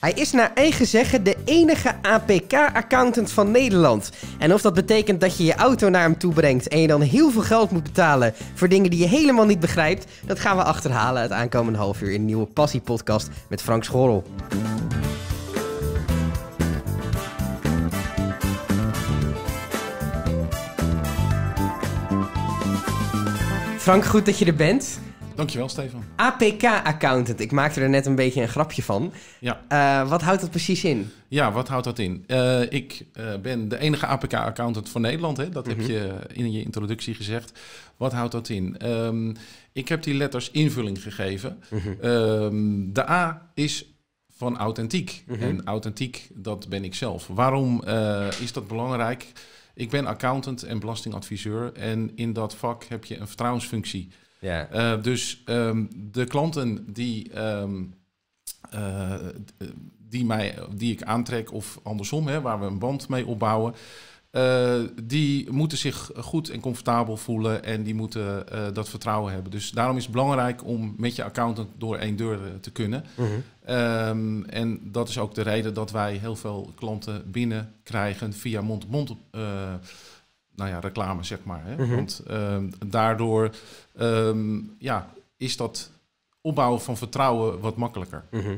Hij is naar eigen zeggen de enige APK-accountant van Nederland. En of dat betekent dat je je auto naar hem toe brengt en je dan heel veel geld moet betalen voor dingen die je helemaal niet begrijpt, dat gaan we achterhalen het aankomende half uur in een nieuwe Passie-podcast met Frank Schorrel. Frank, goed dat je er bent. Dankjewel, Stefan. APK-accountant. Ik maakte er net een beetje een grapje van. Ja. Eh, wat houdt dat precies in? Ja, wat houdt dat in? Eh, ik eh, ben de enige APK-accountant van Nederland. Hè? Dat heb mhm. je in je introductie gezegd. Wat houdt dat in? Ehm, ik heb die letters invulling gegeven. Mhm. Ehm, de A is van authentiek. Mhm. En authentiek, dat ben ik zelf. Waarom is dat belangrijk? Ik ben accountant en belastingadviseur. En in dat vak heb je een vertrouwensfunctie. Ja. Eh, dus ehm, de klanten die, ehm, eh, die, mij, die ik aantrek, of andersom, hè, waar we een band mee opbouwen. Eh, die moeten zich goed en comfortabel voelen en die moeten dat vertrouwen hebben. Dus daarom is het belangrijk om met je accountant door één deur te kunnen. Mhm. Ehm, en dat is ook de reden dat wij heel veel klanten binnenkrijgen via mond-op-mond mond mond mond nou ja, reclame, zeg maar. Hè? Mhm. Want ehm, daardoor ehm, ja, is dat opbouwen van vertrouwen wat makkelijker. Mhm.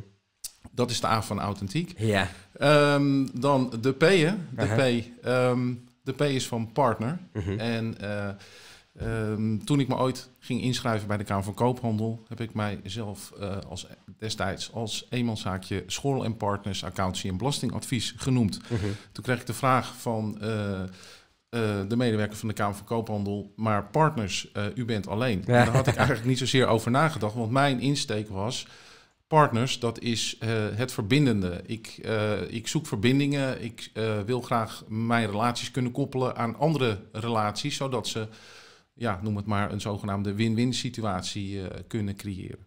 Dat is de A van authentiek. Ja. Ehm, dan de P'en. De, P, de P is van partner. Mhm. En eh, toen ik me ooit ging inschrijven bij de Kamer van Koophandel, heb ik mijzelf uh, als, destijds als eenmanszaakje school en Partners, accountancy en belastingadvies genoemd. Toen kreeg ik de vraag van eh, eh, de medewerker van de Kamer van Koophandel, maar partners, eh, u bent alleen. daar had ik eigenlijk niet zozeer over nagedacht, want mijn insteek was, partners, dat is eh, het verbindende. Ik, ik zoek verbindingen, ik wil graag mijn relaties kunnen koppelen aan andere relaties, zodat ze, ja, noem het maar, een zogenaamde win-win situatie kunnen creëren.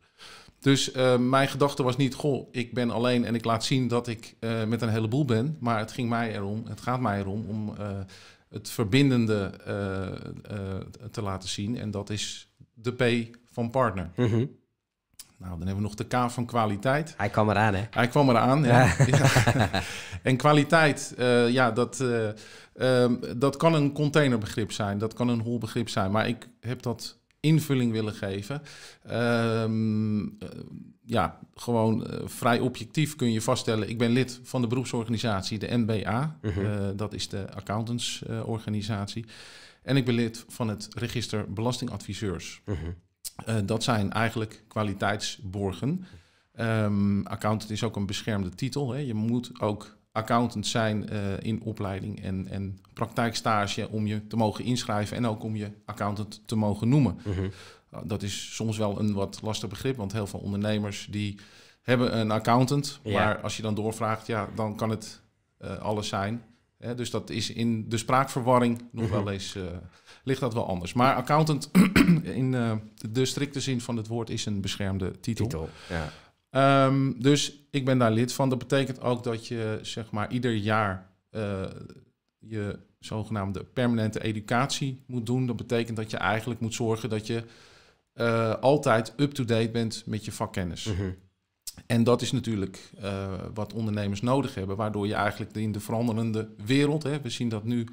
Dus mijn gedachte was niet, goh, ik ben alleen en ik laat zien dat ik met een heleboel ben. Maar het ging mij erom, het gaat mij erom om het verbindende eh, eh, te laten zien. En dat is de P van partner. Mhm. Nou, dan hebben we nog de K van kwaliteit. Hij kwam eraan, hè? Hij kwam eraan, ja. en kwaliteit, eh, ja, dat, ehm, dat kan een containerbegrip zijn. Dat kan een holbegrip zijn. Maar ik heb dat invulling willen geven. Ehm, eh, ja, gewoon eh, vrij objectief kun je vaststellen. Ik ben lid van de beroepsorganisatie, de NBA. Eh, mhm. dat is de accountantsorganisatie. en ik ben lid van het register belastingadviseurs. Mhm. dat zijn eigenlijk kwaliteitsborgen. Ehm, accountant is ook een beschermde titel. Hè. Je moet ook Accountant zijn eh, in opleiding en, en praktijkstage om je te mogen inschrijven en ook om je accountant te mogen noemen. Mhm. Eh, dat is soms wel een wat lastig begrip, want heel veel ondernemers die hebben een accountant, maar als je dan doorvraagt, ja, dan kan het eh, alles zijn. dus dat is in de spraakverwarring nog mhm. wel eens uh, ligt dat wel anders. Maar accountant in de strikte zin van het woord is een beschermde titel. titel ja. Ehm, dus ik ben daar lid van. Dat betekent ook dat je zeg maar ieder jaar eh, je zogenaamde permanente educatie moet doen. Dat betekent dat je eigenlijk moet zorgen dat je eh, altijd up-to-date bent met je vakkennis. Mhm. En dat is natuurlijk eh, wat ondernemers nodig hebben, waardoor je eigenlijk in de veranderende wereld, hè, we zien dat nu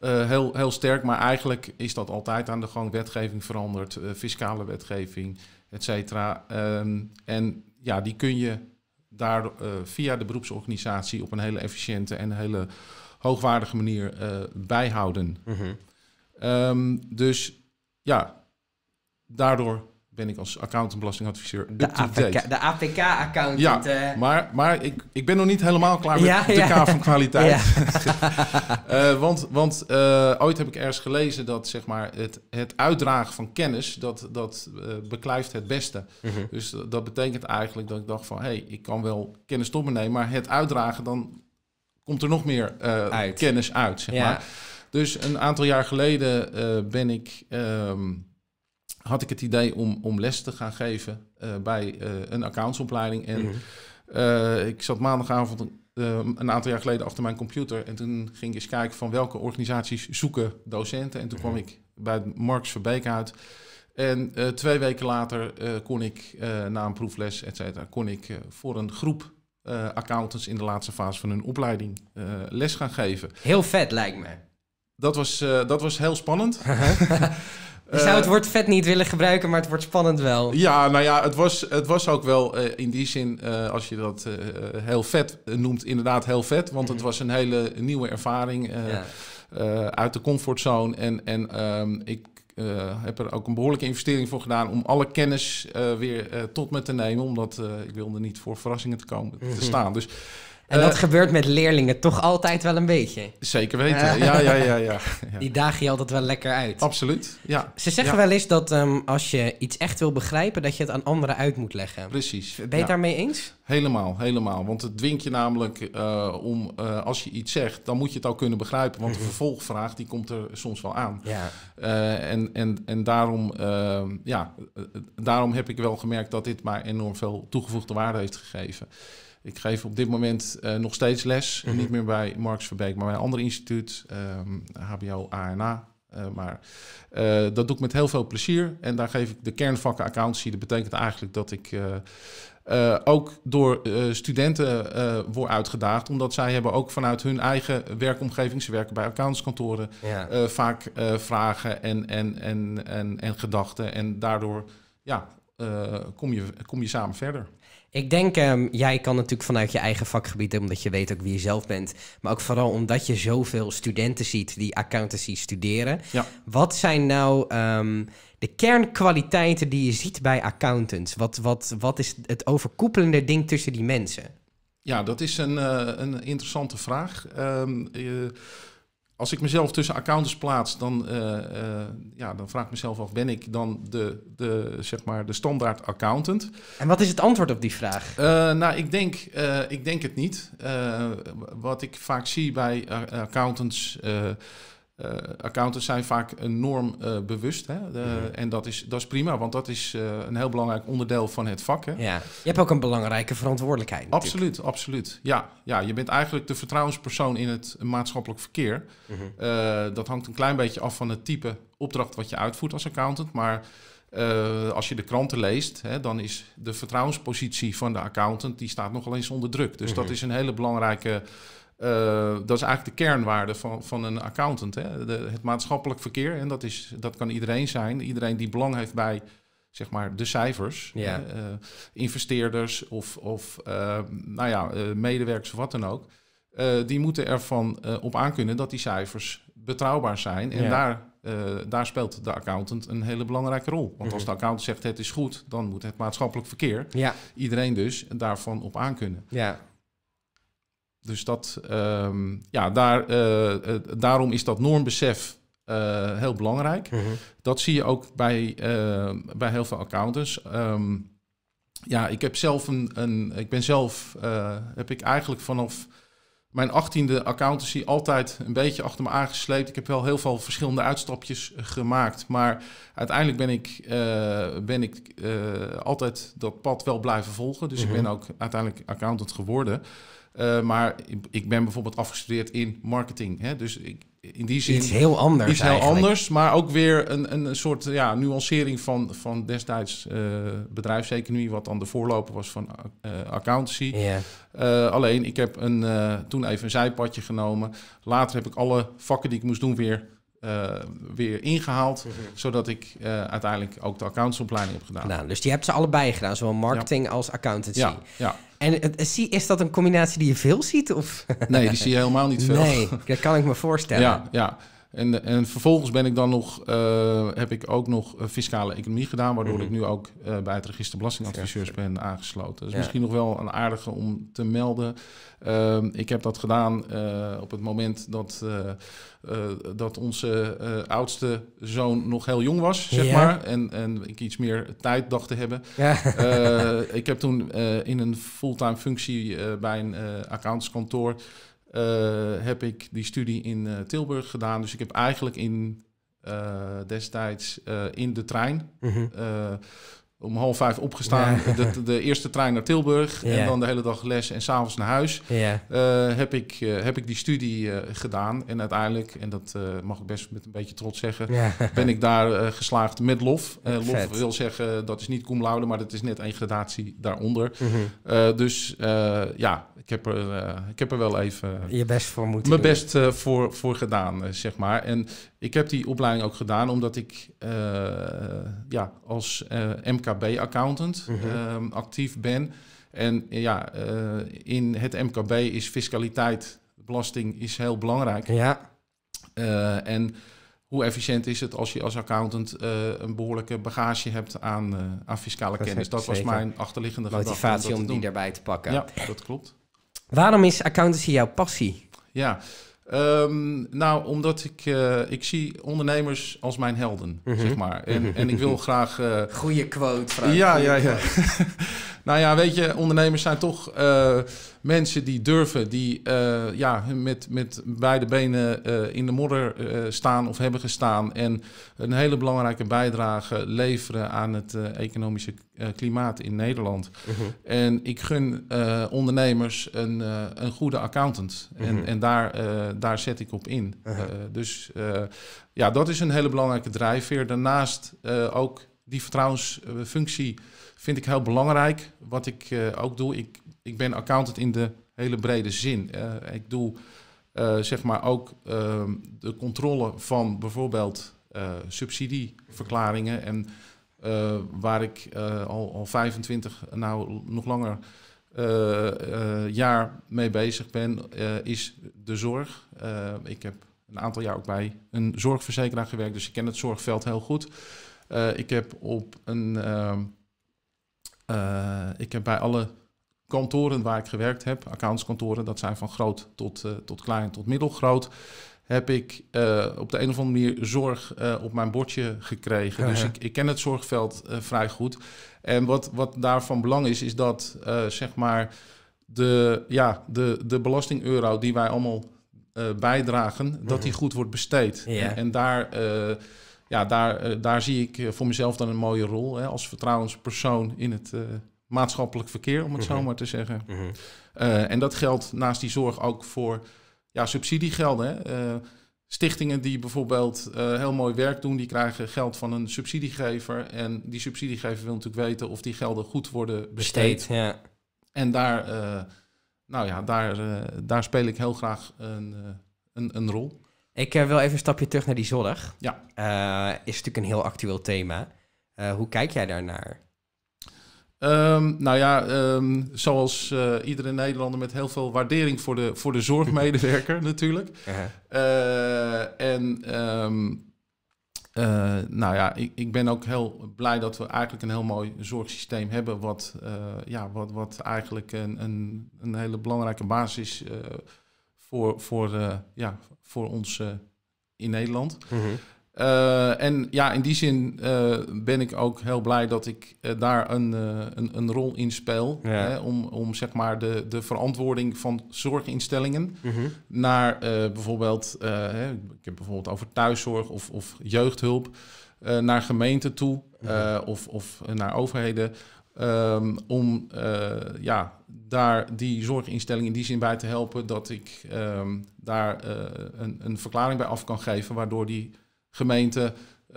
heel, heel sterk, maar eigenlijk is dat altijd aan de gang. Wetgeving verandert, fiscale wetgeving, et cetera. Ehm, en ja, die kun je daar eh, via de beroepsorganisatie op een hele efficiënte en hele hoogwaardige manier eh, bijhouden. Mhm. Ehm, dus ja, daardoor ben ik als accountant en belastingadviseur de APK, de APK accountant. Ja, eh. maar, maar ik, ik ben nog niet helemaal klaar met de K van kwaliteit. Ja. Eh, want want eh, ooit heb ik ergens gelezen dat zeg maar, het, het uitdragen van kennis, dat, dat beklijft het beste. Mhm. Dus dat betekent eigenlijk dat ik dacht van, hé, hey, ik kan wel kennis tot me nemen, maar het uitdragen, dan komt er nog meer kennis uit. Zeg maar. Dus een aantal jaar geleden ben ik... Ehm, had ik het idee om, om les te gaan geven eh, bij eh, een accountsopleiding. En mhm. eh, ik zat maandagavond een aantal jaar geleden achter mijn computer. En toen ging ik eens kijken van welke organisaties zoeken docenten. En toen kwam mhm. ik bij Marks Verbeek uit. En twee weken later kon ik, na een proefles, et cetera, kon ik voor een groep accountants in de laatste fase van hun opleiding les gaan geven. Heel vet lijkt me. Dat was, dat was heel spannend. Je zou eh, het woord vet niet willen gebruiken, maar het wordt spannend wel. Ja, nou ja, het was, het was ook wel eh, in die zin, eh, als je dat heel vet noemt, inderdaad heel vet. Want het mhm. was een hele nieuwe ervaring uit de comfortzone. En, en ehm, ik heb er ook een behoorlijke investering voor gedaan om alle kennis weer tot me te nemen. Omdat ik wilde niet voor verrassingen te komen te mhm. staan. Dus en dat eh, gebeurt met leerlingen toch altijd wel een beetje. Zeker weten, ja, ja, ja. ja, Die dagen je altijd wel lekker uit. Absoluut, ja. Ze zeggen wel eens dat ehm, als je iets echt wil begrijpen, dat je het aan anderen uit moet leggen. Precies. Ben je het daarmee eens? Helemaal, helemaal. Want het dwingt je namelijk eh, om, eh, als je iets zegt, dan moet je het al kunnen begrijpen. Want de mhm. vervolgvraag, die komt er soms wel aan. Ja. en, en, en daarom, ehm, ja, daarom heb ik wel gemerkt dat dit maar enorm veel toegevoegde waarde heeft gegeven. Ik geef op dit moment eh, nog steeds les. Mhm. Niet meer bij Marks Verbeek, maar bij een ander instituut, HBO ehm, ANA. Eh, maar eh, dat doe ik met heel veel plezier. En daar geef ik de kernvakken accountancy. Dat betekent eigenlijk dat ik ook door studenten word uitgedaagd. Omdat zij hebben ook vanuit hun eigen werkomgeving, ze werken bij accountantskantoren, vaak vragen en, en, en, en, en gedachten. En daardoor ja, kom, je, kom je samen verder. Ik denk, ehm, jij kan natuurlijk vanuit je eigen vakgebied, omdat je weet ook wie je zelf bent, maar ook vooral omdat je zoveel studenten ziet die accountancy studeren. Ja. Wat zijn nou ehm, de kernkwaliteiten die je ziet bij accountants? Wat, wat, wat is het overkoepelende ding tussen die mensen? Ja, dat is een, eh, een interessante vraag. Um, als ik mezelf tussen accountants plaats, dan, eh, eh, ja, dan vraag ik mezelf af: ben ik dan de, de, zeg maar de standaard accountant? En wat is het antwoord op die vraag? Eh, nou, ik denk, ik denk het niet. wat ik vaak zie bij accountants eh, accountants zijn vaak enorm uh, bewust. Hè? Mhm. En dat is, dat is prima, want dat is eh, een heel belangrijk onderdeel van het vak. Hè? Ja. Je hebt ook een belangrijke verantwoordelijkheid. Absoluut, natuurlijk. absoluut. Ja, ja, je bent eigenlijk de vertrouwenspersoon in het maatschappelijk verkeer. Mhm. dat hangt een klein beetje af van het type opdracht wat je uitvoert als accountant. Maar als je de kranten leest, hè, dan is de vertrouwenspositie van de accountant... die staat nogal eens onder druk. Dus dat mhm. is een hele belangrijke eh, dat is eigenlijk de kernwaarde van, van een accountant. Hè? De, het maatschappelijk verkeer, en dat, is, dat kan iedereen zijn. Iedereen die belang heeft bij zeg maar de cijfers. Eh, investeerders of, of eh, nou ja, medewerkers of wat dan ook. die moeten ervan op aankunnen dat die cijfers betrouwbaar zijn. En daar, daar speelt de accountant een hele belangrijke rol. Want als mhm. de accountant zegt het is goed, dan moet het maatschappelijk verkeer iedereen dus daarvan op aankunnen. Ja. Dus dat, ehm, ja, daar, eh, eh, daarom is dat normbesef eh, heel belangrijk. Mhm. Dat zie je ook bij, bij heel veel accountants. Ehm, ja, ik heb zelf een, een ik ben zelf, heb ik eigenlijk vanaf mijn achttiende accountancy altijd een beetje achter me aangesleept. Ik heb wel heel veel verschillende uitstapjes gemaakt. Maar uiteindelijk ben ik, ben ik altijd dat pad wel blijven volgen. Dus ik mhm. ben ook uiteindelijk accountant geworden. Eh, maar ik ben bijvoorbeeld afgestudeerd in marketing. Hè? Dus ik, in die zin... Iets heel anders Iets heel anders, maar ook weer een, een soort ja, nuancering van, van destijds uh, bedrijfseconomie... wat dan de voorloper was van eh, accountancy. alleen, ik heb een, toen even een zijpadje genomen. Later heb ik alle vakken die ik moest doen weer weer ingehaald. Mhm. Zodat ik uiteindelijk ook de accountsopleiding heb gedaan. Nou, dus die hebt ze allebei gedaan, zowel marketing als accountancy. Ja, ja. En is dat een combinatie die je veel ziet? Of? Nee, die zie je helemaal niet veel. Nee, dat kan ik me voorstellen. Ja, ja. En, en vervolgens ben ik dan nog, eh, heb ik ook nog eh, fiscale economie gedaan, waardoor mhm. ik nu ook eh, bij het register belastingadviseurs ben aangesloten. Dus misschien nog wel een aardige om te melden. Ehm, ik heb dat gedaan op het moment dat, dat onze oudste zoon nog heel jong was, zeg maar. En, en ik iets meer tijd dacht te hebben. ik heb toen in een fulltime functie bij een accountantskantoor. Eh, heb ik die studie in eh, Tilburg gedaan. Dus ik heb eigenlijk in eh, destijds in de trein. Mhm om half vijf opgestaan, de, de, eerste trein naar Tilburg en dan de hele dag les en s'avonds naar huis. Ja. Eh, heb, ik, eh, heb ik die studie eh, gedaan en uiteindelijk, en dat mag ik best met een beetje trots zeggen, ben ik daar geslaagd met lof. lof wil zeggen, dat is niet cum laude, maar dat is net een gradatie daaronder. Mhm. dus ja, ik heb, er, ik heb er wel even... Je best voor moeten Mijn best voor, voor gedaan, zeg maar. En ik heb die opleiding ook gedaan omdat ik ja, als MK MKB-accountant mhm. ehm, actief ben. En ja, eh, in het MKB is fiscaliteit, belasting is heel belangrijk. Ja. Eh, en hoe efficiënt is het als je als accountant eh, een behoorlijke bagage hebt aan, aan fiscale kennis? Dat was mijn achterliggende motivatie om, om die daarbij te pakken. Ja, dat klopt. Waarom is accountancy jouw passie? Ja, Ehm, nou, omdat ik, eh, ik zie ondernemers als mijn helden, mhm. zeg maar. En, mhm. en ik wil graag... Eh, Goeie quote, Frank. Ja, ja, ja. nou ja, weet je, ondernemers zijn toch... Eh, Mensen die durven, die eh, ja, met, met beide benen eh, in de modder eh, staan of hebben gestaan. En een hele belangrijke bijdrage leveren aan het economische klimaat in Nederland. Mhm. En ik gun ondernemers een, een goede accountant. En, mhm. en daar, daar zet ik op in. Mhm. dus ja, dat is een hele belangrijke drijfveer. Daarnaast ook die vertrouwensfunctie vind ik heel belangrijk. Wat ik ook doe, ik ik ben accountant in de hele brede zin. Eh, ik doe eh, zeg maar ook ehm, de controle van bijvoorbeeld eh, subsidieverklaringen. En waar ik al, al 25, nou nog langer jaar mee bezig ben, is de zorg. ik heb een aantal jaar ook bij een zorgverzekeraar gewerkt, dus ik ken het zorgveld heel goed. ik heb op een. Ehm, ik heb bij alle kantoren waar ik gewerkt heb, accountskantoren, dat zijn van groot tot, eh, tot klein tot middelgroot, heb ik eh, op de een of andere manier zorg eh, op mijn bordje gekregen. dus ik, ik, ken het zorgveld vrij goed. En wat, wat daarvan belang is, is dat zeg maar de, ja, de, de belastingeuro die wij allemaal bijdragen, dat die mhm. goed wordt besteed. En, daar ja, daar, daar zie ik voor mezelf dan een mooie rol hè, als vertrouwenspersoon in het, maatschappelijk verkeer, om het zo mhm. maar te zeggen. Mhm. Eh, en dat geldt naast die zorg ook voor ja, subsidiegelden. Hè? Eh, stichtingen die bijvoorbeeld eh, heel mooi werk doen, die krijgen geld van een subsidiegever. En die subsidiegever wil natuurlijk weten of die gelden goed worden besteed. ja. En daar, nou ja, daar, daar speel ik heel graag een, een, een rol. Ik wil even een stapje terug naar die zorg. Ja. is natuurlijk een heel actueel thema. hoe kijk jij daarnaar? Ehm, nou ja, ehm, zoals eh, iedere Nederlander met heel veel waardering voor de, voor de zorgmedewerker natuurlijk. Eh, en ehm, eh, nou ja, ik, ik, ben ook heel blij dat we eigenlijk een heel mooi zorgsysteem hebben. Wat, ja, wat, wat eigenlijk een, een, een hele belangrijke basis is voor, voor, ja, voor ons in Nederland. Mhm. Eh, en ja, in die zin eh, ben ik ook heel blij dat ik eh, daar een, een, een, rol in speel. Hè, om, om zeg maar de, de verantwoording van zorginstellingen mhm. naar bijvoorbeeld, hè, ik heb bijvoorbeeld over thuiszorg of, of jeugdhulp, naar gemeenten toe mhm. of, of naar overheden. Ehm, om ja, daar die zorginstelling in die zin bij te helpen dat ik ehm, daar een, een verklaring bij af kan geven, waardoor die gemeente uh,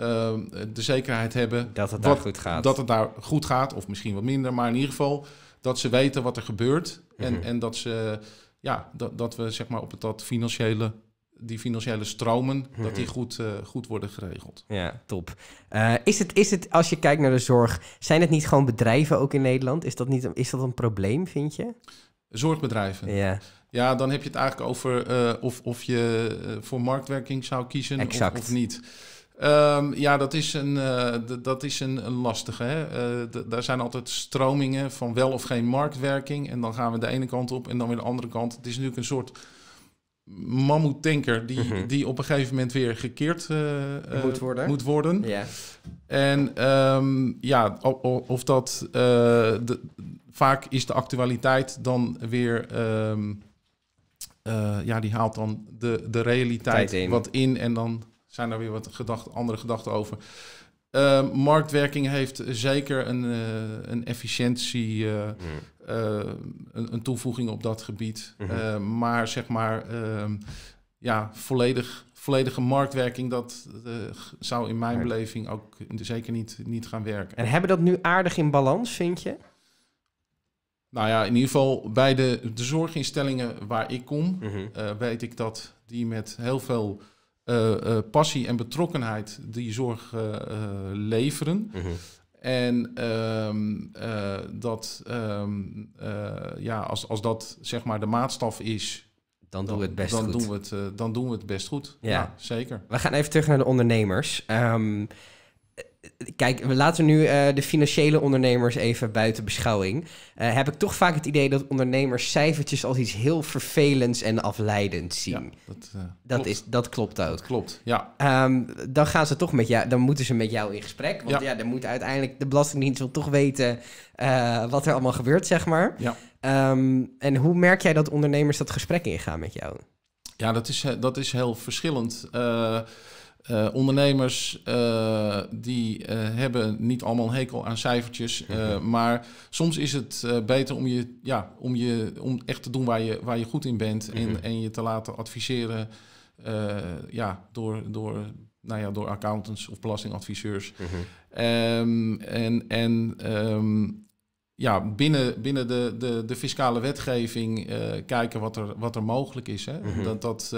de zekerheid hebben. Dat het daar goed gaat. Dat het daar goed gaat, of misschien wat minder, maar in ieder geval dat ze weten wat er gebeurt. en, mhm. en dat, ze, ja, dat, dat we zeg maar op het, dat financiële die financiële stromen, dat die mhm. goed, eh, goed worden geregeld. Ja, top. Eh, is, het, is het, als je kijkt naar de zorg, zijn het niet gewoon bedrijven ook in Nederland? Is dat, niet, is dat een probleem, vind je? Zorgbedrijven. Ja. Ja, dan heb je het eigenlijk over eh, of, of je eh, voor marktwerking zou kiezen Of, niet. Ehm, ja, dat is een, eh, dat is een, lastige. Hè? daar zijn altijd stromingen van wel of geen marktwerking. En dan gaan we de ene kant op en dan weer de andere kant. Het is natuurlijk een soort mammoetanker die, mhm. die op een gegeven moment weer gekeerd moet worden. Moet worden. En ehm, ja, of, of dat... De, vaak is de actualiteit dan weer... Ehm, eh, ja, die haalt dan de, de realiteit wat in. En dan zijn er weer wat gedacht, andere gedachten over. Eh, marktwerking heeft zeker een, eh, een efficiëntie, mm. een, een, toevoeging op dat gebied. Mhm. maar zeg maar, ehm, ja, volledig, volledige marktwerking, dat zou in mijn beleving ook zeker niet, niet gaan werken. En hebben dat nu aardig in balans, vind je? Nou ja, in ieder geval bij de, de zorginstellingen waar ik kom, mhm. eh, weet ik dat die met heel veel eh, eh, passie en betrokkenheid die zorg leveren. Mhm. En ehm, dat, ehm, ja, als, als dat zeg maar de maatstaf is. Dan, doen we het best dan goed. Doen we het, dan doen we het best goed. Ja, zeker. We gaan even terug naar de ondernemers. Um, Kijk, we laten nu eh, de financiële ondernemers even buiten beschouwing. Eh, heb ik toch vaak het idee dat ondernemers cijfertjes als iets heel vervelends en afleidends zien. Ja, dat, eh, dat, klopt. Is, dat klopt ook. klopt, ja. Ehm, dan gaan ze toch met jou, dan moeten ze met jou in gesprek. Want ja, dan moet uiteindelijk de Belastingdienst wel toch weten wat er allemaal gebeurt, zeg maar. Ja. Ehm, en hoe merk jij dat ondernemers dat gesprek ingaan met jou? Ja, dat is, dat is heel verschillend. Eh, ondernemers eh, die eh, hebben niet allemaal een hekel aan cijfertjes. Mhm. Maar soms is het beter om, je, ja, om, je, om echt te doen waar je, waar je goed in bent. En, mhm. en je te laten adviseren ja, door, door, nou ja, door accountants of belastingadviseurs. Mhm. Ehm, en en ehm, ja, binnen, binnen de, de, de fiscale wetgeving kijken wat er, wat er mogelijk is. Hè? Dat dat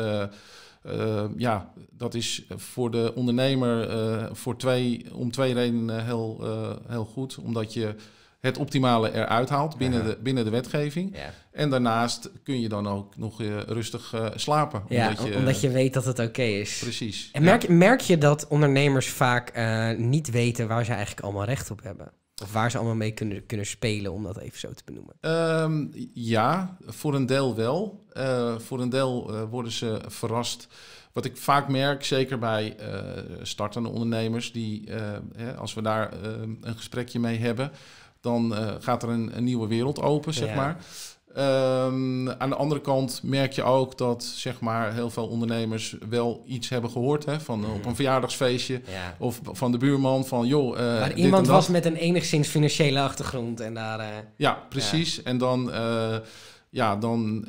eh, ja, dat is voor de ondernemer eh, voor twee, om twee redenen eh, heel, heel goed. Omdat je het optimale eruit haalt binnen, de, binnen de wetgeving. Ja. En daarnaast kun je dan ook nog rustig slapen. Ja, omdat je, omdat je weet dat het oké is. Precies. En merk, merk je dat ondernemers vaak niet weten waar ze eigenlijk allemaal recht op hebben? Of waar ze allemaal mee kunnen, kunnen spelen, om dat even zo te benoemen. Ehm, ja, voor een deel wel. Eh, voor een deel eh, worden ze verrast. Wat ik vaak merk, zeker bij eh, startende ondernemers, die als we daar een gesprekje mee hebben, dan gaat er een, nieuwe wereld open, zeg ja. maar. Ehm, aan de andere kant merk je ook dat zeg maar, heel veel ondernemers wel iets hebben gehoord. Hè, van, Op mhm. een verjaardagsfeestje of van de buurman van joh. Eh, maar iemand was met een enigszins financiële achtergrond en daar. Eh, ja, precies. En dan, eh, ja, dan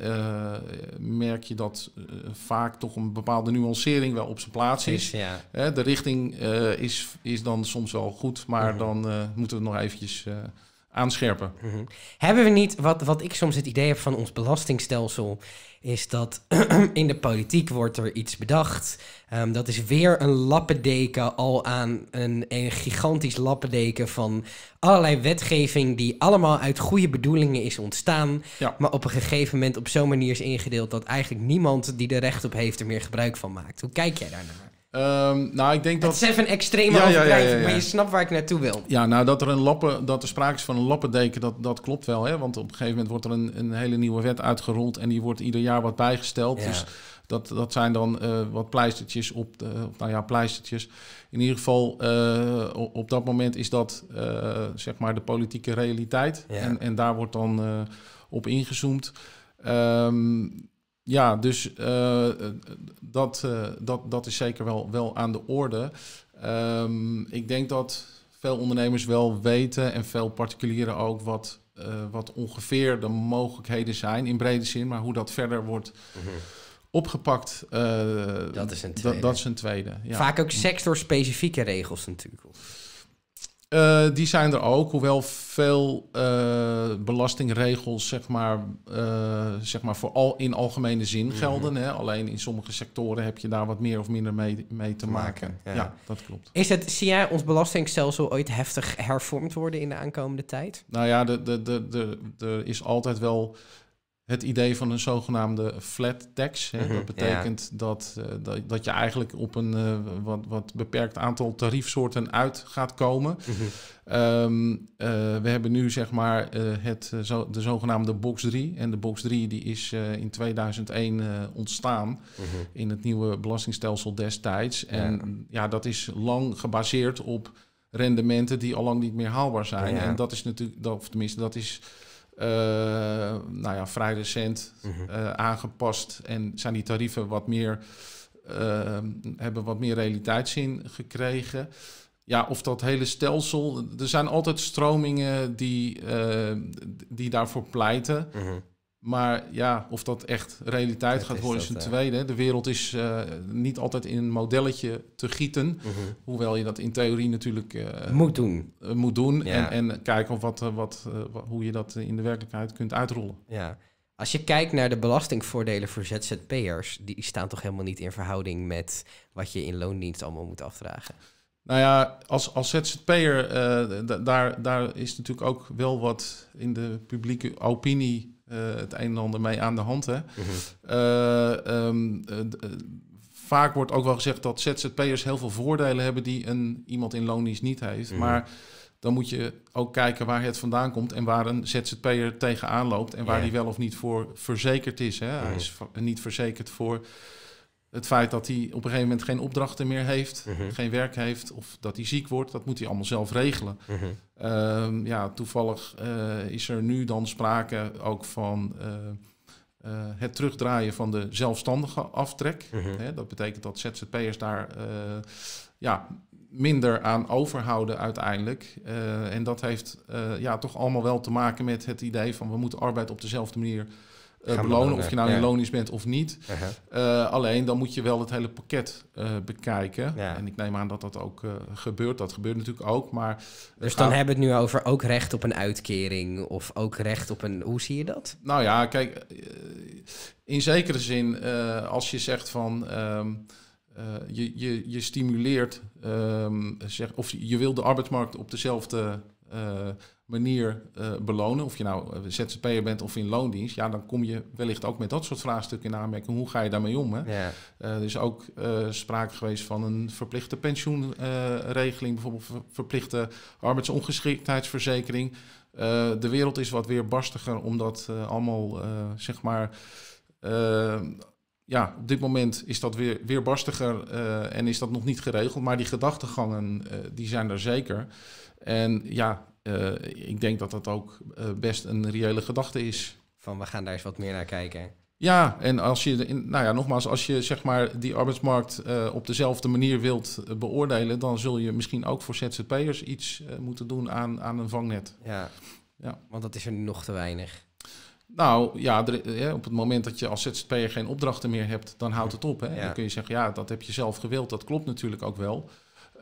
merk je dat vaak toch een bepaalde nuancering wel op zijn plaats is. de richting is, is dan soms wel goed, maar mhm. dan moeten we nog eventjes aanscherpen. Mhm. Hebben we niet, wat, wat ik soms het idee heb van ons belastingstelsel, is dat in de politiek wordt er iets bedacht. Ehm, dat is weer een lappendeken al aan een, een gigantisch lappendeken van allerlei wetgeving die allemaal uit goede bedoelingen is ontstaan. Maar op een gegeven moment op zo'n manier is ingedeeld dat eigenlijk niemand die er recht op heeft er meer gebruik van maakt. Hoe kijk jij daarnaar? Ehm, nou, ik denk dat... Het is even een extreme ja, maar je snapt waar ik naartoe wil. Ja, nou, dat er, een lappen, dat er sprake is van een lappendeken, dat, dat klopt wel. Hè? Want op een gegeven moment wordt er een, een hele nieuwe wet uitgerold... en die wordt ieder jaar wat bijgesteld. Dus dat, dat zijn dan eh, wat pleistertjes op... De, nou ja, pleistertjes. In ieder geval, eh, op dat moment is dat, eh, zeg maar, de politieke realiteit. En, en daar wordt dan op ingezoomd. Um, ja, dus eh, dat, eh, dat, dat is zeker wel, wel aan de orde. Ehm, ik denk dat veel ondernemers wel weten en veel particulieren ook wat, eh, wat ongeveer de mogelijkheden zijn in brede zin, maar hoe dat verder wordt. Mhm. opgepakt. dat is een tweede. Dat, is een tweede ja. Vaak ook sectorspecifieke regels natuurlijk. Eh, die zijn er ook, hoewel veel eh, belastingregels zeg maar, eh, zeg maar voor al, in algemene zin mhm. gelden. hè? Alleen in sommige sectoren heb je daar wat meer of minder mee, mee te maken. Ja. dat klopt. Is het, zie jij ons belastingstelsel ooit heftig hervormd worden in de aankomende tijd? Nou ja, er de, de, de, de, is altijd wel het idee van een zogenaamde flat tax. Hè. Mhm, dat betekent dat, eh, dat, dat, je eigenlijk op een eh, wat, wat beperkt aantal tariefsoorten uit gaat komen. Mhm. Ehm, eh, we hebben nu zeg maar het, de zogenaamde box 3. En de box 3 die is in 2001 ontstaan mhm. in het nieuwe belastingstelsel destijds. En ja. dat is lang gebaseerd op rendementen die al lang niet meer haalbaar zijn. En dat is natuurlijk, dat, of tenminste, dat is eh, nou ja, vrij recent mhm. eh, aangepast en zijn die tarieven wat meer, eh, hebben wat meer realiteitszin gekregen. Ja, of dat hele stelsel. Er zijn altijd stromingen die, die daarvoor pleiten. Mhm. Maar ja, of dat echt realiteit gaat worden is een eh, tweede. De wereld is eh, niet altijd in een modelletje te gieten. Mhm. Hoewel je dat in theorie natuurlijk... Eh, moet doen. moet doen en, en, kijken of wat, wat, hoe je dat in de werkelijkheid kunt uitrollen. Ja. Als je kijkt naar de belastingvoordelen voor ZZP'ers... die staan toch helemaal niet in verhouding met wat je in loondienst allemaal moet afdragen? Nou ja, als, als ZZP'er, daar, daar is natuurlijk ook wel wat in de publieke opinie eh, het een en ander mee aan de hand. Hè? Mhm. Eh, ehm, eh, vaak wordt ook wel gezegd dat ZZP'ers heel veel voordelen hebben die een, iemand in loondienst niet heeft. Mhm. Maar dan moet je ook kijken waar het vandaan komt en waar een ZZP'er tegenaan loopt en waar hij wel of niet voor verzekerd is. Hè? Hij mhm. is niet verzekerd voor het feit dat hij op een gegeven moment geen opdrachten meer heeft, mhm. geen werk heeft of dat hij ziek wordt, dat moet hij allemaal zelf regelen. Mhm. Ehm, ja, toevallig eh, is er nu dan sprake ook van eh, eh, het terugdraaien van de zelfstandige aftrek. Mhm. dat betekent dat ZZP'ers daar ja, minder aan overhouden uiteindelijk. en dat heeft ja, toch allemaal wel te maken met het idee van we moeten arbeid op dezelfde manier eh, belonen. Of je nou in lonisch bent of niet. Uh-huh. Eh, alleen dan moet je wel het hele pakket eh, bekijken. En ik neem aan dat dat ook gebeurt. Dat gebeurt natuurlijk ook. Maar, dus dan hebben we het nu over ook recht op een uitkering. Of ook recht op een. Hoe zie je dat? Nou ja, kijk. in zekere zin, als je zegt van. Ehm, je, je, je stimuleert, ehm, zeg, of je wil de arbeidsmarkt op dezelfde manier eh, belonen. Of je nou eh, ZZP'er bent of in loondienst. Ja, dan kom je wellicht ook met dat soort vraagstukken in aanmerking. Hoe ga je daarmee om? Hè? Eh, er is ook sprake geweest van een verplichte pensioenregeling. bijvoorbeeld verplichte arbeidsongeschiktheidsverzekering. de wereld is wat weer barstiger omdat allemaal, zeg maar ja, op dit moment is dat weer, weer barstiger en is dat nog niet geregeld. Maar die gedachtegangen, die zijn er zeker. En ja, eh, ik denk dat dat ook eh, best een reële gedachte is. Van we gaan daar eens wat meer naar kijken. Ja, en als je, nou ja, nogmaals, als je zeg maar die arbeidsmarkt eh, op dezelfde manier wilt beoordelen, dan zul je misschien ook voor ZZP'ers iets moeten doen aan, aan een vangnet. Ja, ja, want dat is er nog te weinig. Nou ja, op het moment dat je als ZZP'er geen opdrachten meer hebt, dan houdt het op. Hè? Dan kun je zeggen, ja, dat heb je zelf gewild, dat klopt natuurlijk ook wel.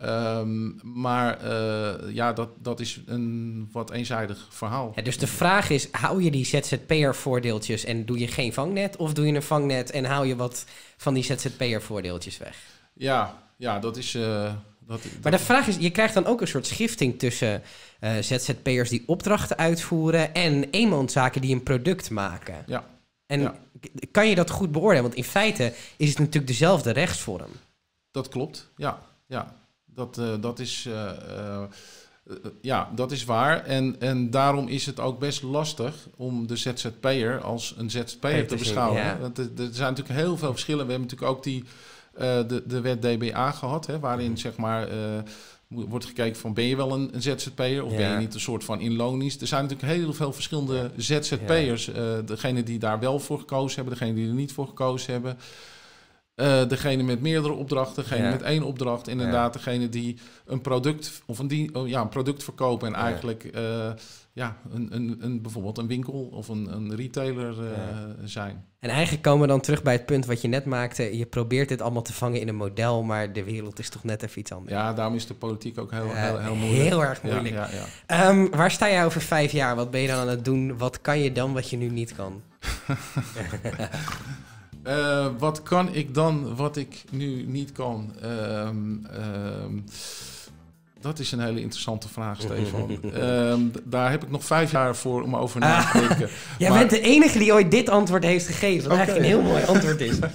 Ehm, maar eh, ja, dat, dat is een wat eenzijdig verhaal. Ja, dus de vraag is, hou je die ZZP'er-voordeeltjes en doe je geen vangnet? Of doe je een vangnet en hou je wat van die ZZP'er-voordeeltjes weg? Ja, ja, dat is... Eh, dat, maar de vraag is, je krijgt dan ook een soort schifting tussen uh, eh, ZZP'ers die opdrachten uitvoeren... en eenmanszaken die een product maken. Ja. En kan je dat goed beoordelen? Want in feite is het natuurlijk dezelfde rechtsvorm. Dat klopt, ja. ja. Dat, eh, dat, is, eh, eh, ja, dat is waar. En, en daarom is het ook best lastig om de ZZP'er als een ZZP'er te beschouwen. Ja. er, zijn natuurlijk heel veel verschillen. We hebben natuurlijk ook die, de, de wet DBA gehad, hè, waarin mhm. zeg maar wordt gekeken van ben je wel een, een ZZP'er of ben je niet een soort van inlonisch. Er zijn natuurlijk heel veel verschillende ZZP'ers. degene die daar wel voor gekozen hebben, degene die er niet voor gekozen hebben. Eh, degene met meerdere opdrachten, degene met één opdracht. Inderdaad, degene die een product of een, oh, ja, een product verkopen en eigenlijk eh, ja, een, een, een, bijvoorbeeld een winkel of een, een retailer eh, zijn. En eigenlijk komen we dan terug bij het punt wat je net maakte. Je probeert dit allemaal te vangen in een model, maar de wereld is toch net even iets anders. Ja, daarom is de politiek ook heel, heel, moeilijk. Heel erg moeilijk. Ehm, waar sta jij over vijf jaar? Wat ben je dan aan het doen? Wat kan je dan wat je nu niet kan? Eh, wat kan ik dan wat ik nu niet kan? Ehm, ehm, dat is een hele interessante vraag, Stefan. Ehm, daar heb ik nog vijf jaar voor om over na te ah. denken. Jij bent de enige die ooit dit antwoord heeft gegeven. Wat eigenlijk een heel mooi antwoord is.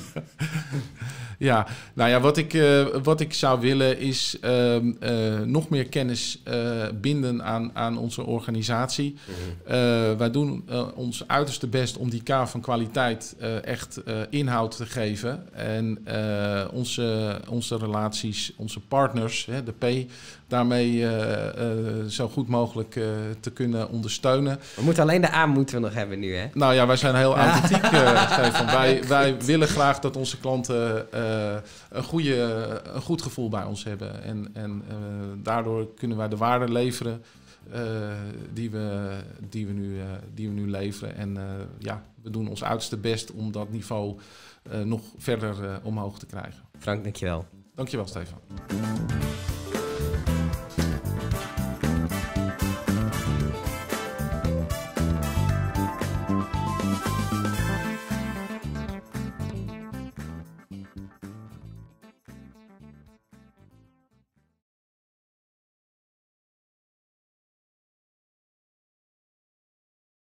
Ja, nou ja, wat ik, eh, wat ik zou willen is ehm, eh, nog meer kennis eh, binden aan, aan onze organisatie. Mhm. wij doen ons uiterste best om die K van kwaliteit echt inhoud te geven. En onze, onze relaties, onze partners, hè, de P daarmee eh, eh, zo goed mogelijk eh, te kunnen ondersteunen. We moeten alleen de aan moeten we nog hebben nu, hè? Nou ja, wij zijn heel authentiek, Stefan. Wij, wij willen graag dat onze klanten een, goede, een goed gevoel bij ons hebben. En, en daardoor kunnen wij de waarde leveren die, we, die, we nu, die we nu leveren. En ja, we doen ons uiterste best om dat niveau nog verder omhoog te krijgen. Frank, dankjewel. Dankjewel, Stefan.